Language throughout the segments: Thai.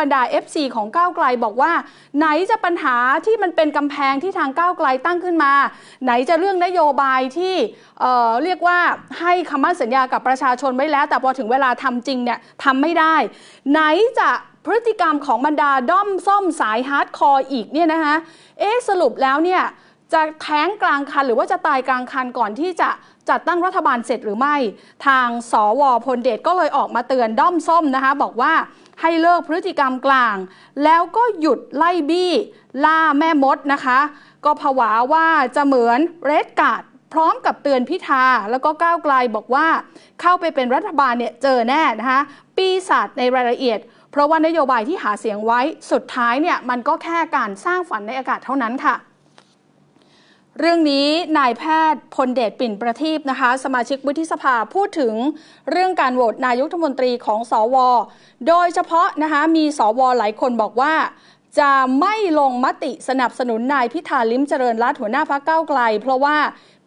บรรดา FC ของก้าวไกลบอกว่า ไหนจะปัญหาที่มันเป็นกำแพงที่ทางก้าวไกลตั้งขึ้นมา ไหนจะเรื่องนโยบายที่เเรียกว่าให้คำมั่นสัญญากับประชาชนไว้แล้ว แต่พอถึงเวลาทำจริงเนี่ยทำไม่ได้ ไหนจะพฤติกรรมของบรรดาด้อมส้มสายฮาร์ดคอร์อีกเนี่ยนะคะเอ๊สรุปแล้วเนี่ย จะแท้งกลางคันหรือว่าจะตายกลางคันก่อนที่จะจัดตั้งรัฐบาลเสร็จหรือไม่ ทางสวพลเดชก็เลยออกมาเตือนด้อมส้มนะคะบอกว่าให้เลิกพฤติกรรมกลาง แล้วก็หยุดไล่บี้ ล่าแม่มดนะคะ ก็ผวาว่าจะเหมือนเรดการ์ดพร้อมกับเตือนพิธาแล้วก็ก้าวไกลบอกว่า เข้าไปเป็นรัฐบาลเนี่ยเจอแน่นะคะปีศาจในรายละเอียด เพราะว่านโยบายที่หาเสียงไว้สุดท้ายเนี่ยมันก็แค่การสร้างฝันในอากาศเท่านั้นค่ะเรื่องนี้นายแพทย์พลเดชปิ่นประทีปนะคะสมาชิกวุฒิสภาพูดถึงเรื่องการโหวตนายกรัฐมนตรีของสอวโดยเฉพาะนะคะมีสอวอหลายคนบอกว่าจะไม่ลงมติสนับสนุนนายพิธาลิมเจริญรัตหัวหน้าพักเก้าไกล เพราะว่า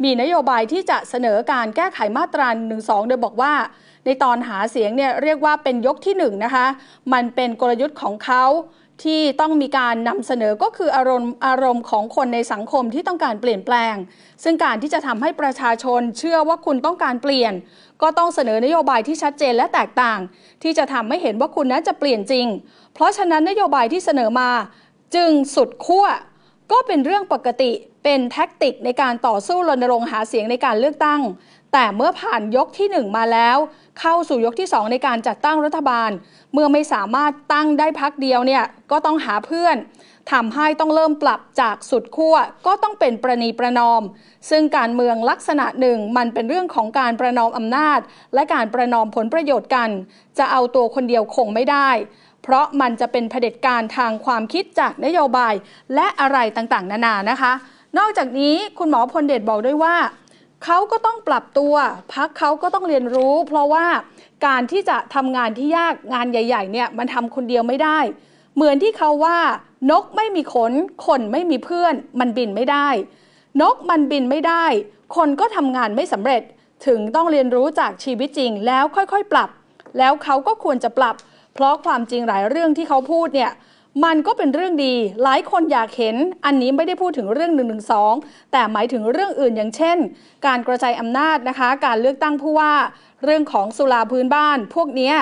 มีนโยบายที่จะเสนอการแก้ไขมาตรา1นึโดยบอกว่า ในตอนหาเสียงเนี่ยเรียกว่าเป็นยกที่1นนะคะมันเป็นกลยุทธ์ของเขาที่ต้องมีการนำเสนอก็คืออารมณ์อารมณ์ของคนในสังคมที่ต้องการเปลี่ยนแปลง ซึ่งการที่จะทำให้ประชาชนเชื่อว่าคุณต้องการเปลี่ยน ก็ต้องเสนอนโยบายที่ชัดเจนและแตกต่าง ที่จะทำให้เห็นว่าคุณนั้นจะเปลี่ยนจริง เพราะฉะนั้นนโยบายที่เสนอมา จึงสุดขั้ว ก็เป็นเรื่องปกติเป็นแท็กติกในการต่อสู้รณรงค์หาเสียงในการเลือกตั้ง แต่เมื่อผ่านยกที่ 1 มาแล้ว เข้าสู่ยกที่ 2 ในการจัดตั้งรัฐบาล เมื่อไม่สามารถตั้งได้พักเดียวเนี่ยก็ต้องหาเพื่อนทำให้ต้องเริ่มปรับจากสุดขั้ว ก็ต้องเป็นประนีประนอม ซึ่งการเมืองลักษณะหนึ่ง มันเป็นเรื่องของการประนอมอำนาจ และการประนอมผลประโยชน์กัน จะเอาตัวคนเดียวคงไม่ได้ เพราะมันจะเป็นเผด็จการทางความคิดจากนโยบายและอะไรต่างๆ นานานะคะนอกจากนี้คุณหมอพลเดชบอกด้วยว่าเขาก็ต้องปรับตัว พักเขาก็ต้องเรียนรู้ เพราะว่าการที่จะทำงานที่ยากงานใหญ่ๆเนี่ยมันทำคนเดียวไม่ได้ เหมือนที่เขาว่า นกไม่มีขนคนไม่มีเพื่อนมันบินไม่ได้ นกมันบินไม่ได้ คนก็ทำงานไม่สำเร็จถึงต้องเรียนรู้จากชีวิตจริงแล้วค่อยๆปรับ แล้วเขาก็ควรจะปรับ เพราะความจริงหลายเรื่องที่เขาพูดเนี่ยมันก็เป็นเรื่องดี หลายคนอยากเห็นอันนี้ไม่ได้พูดถึงเรื่อง1นึแต่หมายถึงเรื่องอื่นอย่างเช่น การกระจายอำนาจนะคะการเลือกตั้งผู้ว่า เรื่องของสุราพื้นบ้าน พวกนี้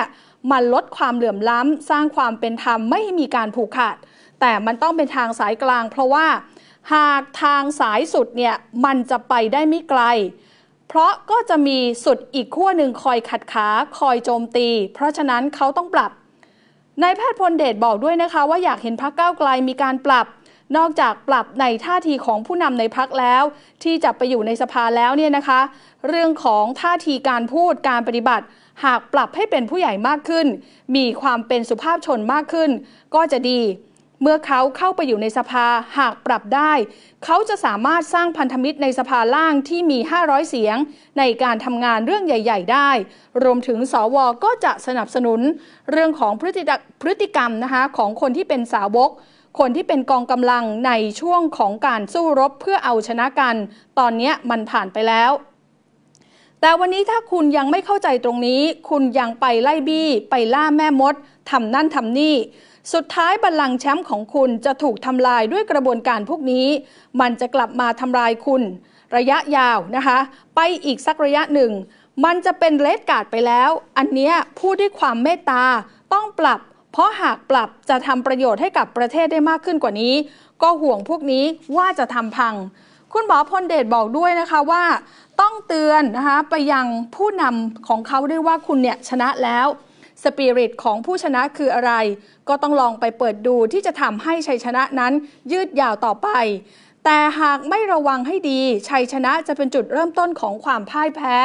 มันลดความเหลื่อมล้ำ สร้างความเป็นธรรมไม่มีการผูกขาดแต่มันต้องเป็นทางสายกลางเพราะว่าหากทางสายสุดเนี่ยมันจะไปได้ไม่ไกล เพราะก็จะมีสุดอีกขั้วหนึ่งคอยขัดขาคอยโจมตี เพราะฉะนั้นเขาต้องปรับนายแพทย์พลเดชบอกด้วยนะคะ ว่าอยากเห็นพักเก้าไกลมีการปรับ นอกจากปรับในท่าทีของผู้นำในพักแล้ว ที่จะไปอยู่ในสภาแล้วเนี่ยนะคะ เรื่องของท่าทีการพูดการปฏิบัติ หากปรับให้เป็นผู้ใหญ่มากขึ้น มีความเป็นสุภาพชนมากขึ้น ก็จะดีเมื่อเขาเข้าไปอยู่ในสภาหากปรับได้ เขาจะสามารถสร้างพันธมิตรในสภาล่างที่มี 500 เสียงในการทำงานเรื่องใหญ่ ๆ ได้ รวมถึงสวก็จะสนับสนุน เรื่องของพฤติพฤติกรรมนะคะ ของคนที่เป็นสาวก คนที่เป็นกองกำลังในช่วงของการสู้รบเพื่อเอาชนะกัน ตอนนี้มันผ่านไปแล้ว แต่วันนี้ถ้าคุณยังไม่เข้าใจตรงนี้ คุณยังไปไล่บี้ไปล่าแม่มดทำนั่นทำนี่สุดท้ายบัลลังก์แชมป์ของคุณจะถูกทำลายด้วยกระบวนการพวกนี้ มันจะกลับมาทำลายคุณ ระยะยาวนะคะ ไปอีก สักระยะหนึ่ง มันจะเป็นเลดการ์ดไปแล้ว อันเนี้ยพูดด้วยความเมตตาต้องปรับ เพราะหากปรับจะทำประโยชน์ให้กับประเทศได้มากขึ้นกว่านี้ ก็ห่วงพวกนี้ว่าจะทำพัง คุณหมอพลเดชบอกด้วยนะคะว่าต้องเตือนนะคะไปยังผู้นำของเขาด้วยว่าคุณเนี่ยชนะแล้วสปิริตของผู้ชนะคืออะไร ก็ต้องลองไปเปิดดูที่จะทำให้ชัยชนะนั้นยืดยาวต่อไป แต่หากไม่ระวังให้ดี ชัยชนะจะเป็นจุดเริ่มต้นของความพ่ายแพ้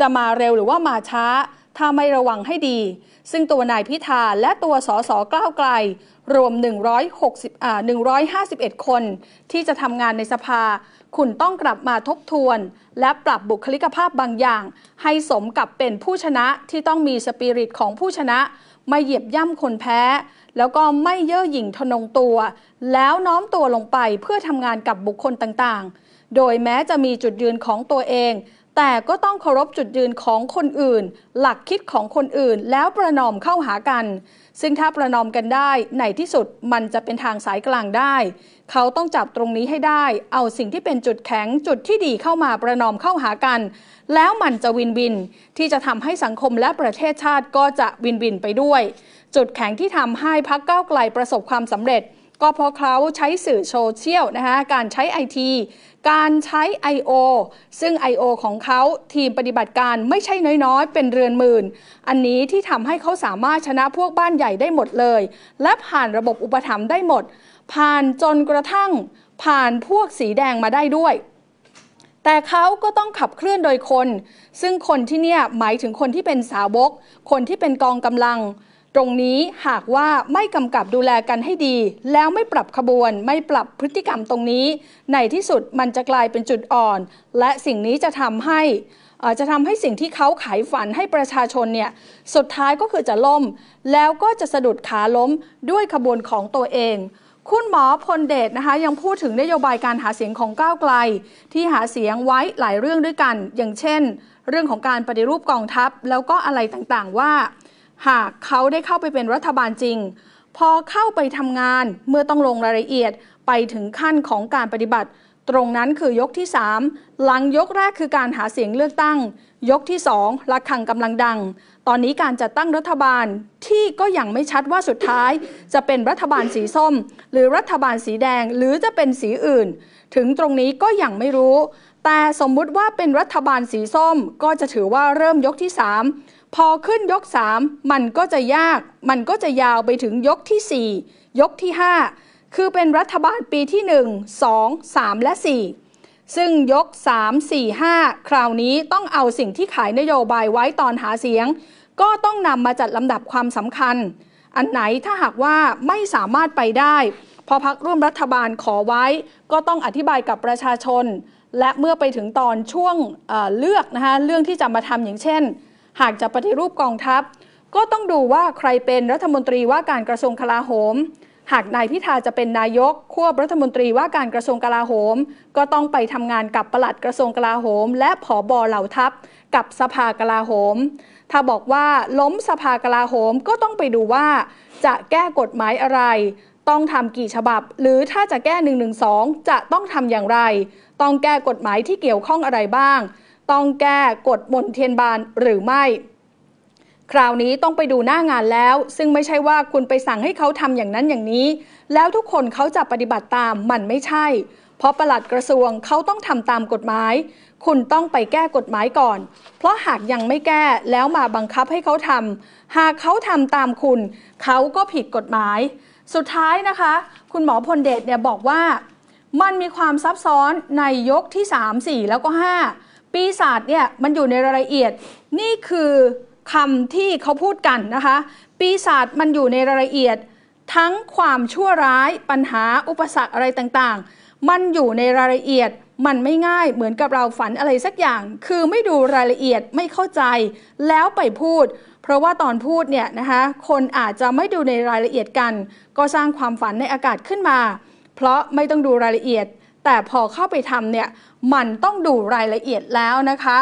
จะมาเร็วหรือว่ามาช้าถ้าไม่ระวังให้ดี ซึ่งตัวนายพิธาและตัวสสกล้าวไกล รวม160อ่า151 คนที่จะทำงานในสภาคุณต้องกลับมาทบทวน และปรับบุคลิกภาพบางอย่าง ให้สมกับเป็นผู้ชนะที่ต้องมีสปิริตของผู้ชนะ ไม่เหยียบย่ำคนแพ้ แล้วก็ไม่เย่อหยิ่งทนงตัว แล้วน้อมตัวลงไปเพื่อทำงานกับบุคคลต่างๆ โดยแม้จะมีจุดยืนของตัวเองแต่ก็ต้องเคารพจุดยืนของคนอื่น หลักคิดของคนอื่นแล้วประนอมเข้าหากันซึ่งถ้าประนอมกันได้ในที่สุดมันจะเป็นทางสายกลางได้ เขาต้องจับตรงนี้ให้ได้ เอาสิ่งที่เป็นจุดแข็งจุดที่ดีเข้ามาประนอมเข้าหากัน แล้วมันจะวินวิน ที่จะทำให้สังคมและประเทศชาติก็จะวินวินไปด้วย จุดแข็งที่ทำให้พักเก้าไกลประสบความสำเร็จก็เพราะเขาใช้สื่อโซเชียลนะคะการใช้ไอที การใช้ I.O. ซึ่ง I.O. ของเขาทีมปฏิบัติการไม่ใช่น้อยๆ เป็นเรือนหมื่น อันนี้ที่ทำให้เขาสามารถชนะพวกบ้านใหญ่ได้หมดเลย และผ่านระบบอุปถัมภ์ได้หมด ผ่านจนกระทั่ง ผ่านพวกสีแดงมาได้ด้วย แต่เขาก็ต้องขับเคลื่อนโดยคน ซึ่งคนที่เนี่ยหมายถึงคนที่เป็นสาวก คนที่เป็นกองกำลังตรงนี้หากว่าไม่กำกับดูแลกันให้ดี แล้วไม่ปรับขบวนไม่ปรับพฤติกรรมตรงนี้ ในที่สุดมันจะกลายเป็นจุดอ่อน และสิ่งนี้จะทำให้ จะทำให้สิ่งที่เขาขายฝันให้ประชาชนเนี่ยสุดท้ายก็คือจะล่ม แล้วก็จะสะดุดขาล้มด้วยขบวนของตัวเอง คุณหมอพลเดชนะคะยังพูดถึงนโยบายการหาเสียงของก้าวไกล ที่หาเสียงไว้หลายเรื่องด้วยกัน อย่างเช่น เรื่องของการปฏิรูปกองทัพแล้วก็อะไรต่างๆว่าหากเขาได้เข้าไปเป็นรัฐบาลจริง พอเข้าไปทำงานเมื่อต้องลงรายละเอียดไปถึงขั้นของการปฏิบัติ ตรงนั้นคือยกที่ 3 หลังยกแรกคือการหาเสียงเลือกตั้ง ยกที่2ระคังกำลังดัง ตอนนี้การจัดตั้งรัฐบาลที่ก็ยังไม่ชัดว่าสุดท้ายจะเป็นรัฐบาลสีส้ม หรือรัฐบาลสีแดงหรือจะเป็นสีอื่น ถึงตรงนี้ก็ยังไม่รู้ แต่สมมุติว่าเป็นรัฐบาลสีส้มก็จะถือว่าเริ่มยกที่ 3พอขึ้นยก 3 มันก็จะยากมันก็จะยาวไปถึงยกที่ 4 ยกที่ 5 คือเป็นรัฐบาลปีที่ 1 2 3 และ 4 ซึ่งยก 3 4 5 คราวนี้ต้องเอาสิ่งที่ขายนโยบายไว้ตอนหาเสียง ก็ต้องนำมาจัดลำดับความสำคัญ อันไหนถ้าหากว่าไม่สามารถไปได้ พอพักร่วมรัฐบาลขอไว้ก็ต้องอธิบายกับประชาชน และเมื่อไปถึงตอนช่วงเเลือกนะคะเรื่องที่จะมาทำอย่างเช่นหากจะปฏิรูปกองทัพ ก็ต้องดูว่าใครเป็นรัฐมนตรีว่าการกระทรวงกลาโหม หากนายพิธาจะเป็นนายกควบรัฐมนตรีว่าการกระทรวงกลาโหม ก็ต้องไปทำงานกับปลัดกระทรวงกลาโหม และผอบอเหล่าทัพกับสภากลาโหม ถ้าบอกว่าล้มสภากลาโหมก็ต้องไปดูว่า จะแก้กฎหมายอะไร ต้องทำกี่ฉบับ หรือถ้าจะแก้1นึจะต้องทำอย่างไร ต้องแก้กฎหมายที่เกี่ยวข้องอะไรบ้างต้องแก้กฎมนเทียนบานหรือไม่ คราวนี้ต้องไปดูหน้างานแล้ว ซึ่งไม่ใช่ว่าคุณไปสั่งให้เขาทำอย่างนั้นอย่างนี้ แล้วทุกคนเขาจะปฏิบัติตามมันไม่ใช่ เพราะประหลัดกระทรวงเขาต้องทำตามกฎหมาย คุณต้องไปแก้กฎหมายก่อน เพราะหากยังไม่แก้แล้วมาบังคับให้เขาทำหากเขาทำตามคุณ เขาก็ผิดกฎหมาย สุดท้ายนะคะ คุณหมอพลเดชเนี่ยบอกว่า มันมีความซับซ้อนในยกที่3 4แล้วก็5ปีศาจเนี่ยมันอยู่ในรายละเอียด นี่คือคำที่เขาพูดกันนะคะ ปีศาจมันอยู่ในรายละเอียดทั้งความชั่วร้ายปัญหาอุปสรรคอะไรต่างๆ มันอยู่ในรายละเอียด มันไม่ง่ายเหมือนกับเราฝันอะไรสักอย่าง คือไม่ดูรายละเอียดไม่เข้าใจแล้วไปพูด เพราะว่าตอนพูดเนี่ยนะคะคนอาจจะไม่ดูในรายละเอียดกัน ก็สร้างความฝันในอากาศขึ้นมา เพราะไม่ต้องดูรายละเอียดแต่พอเข้าไปทำเนี่ย มันต้องดูรายละเอียดแล้วนะคะ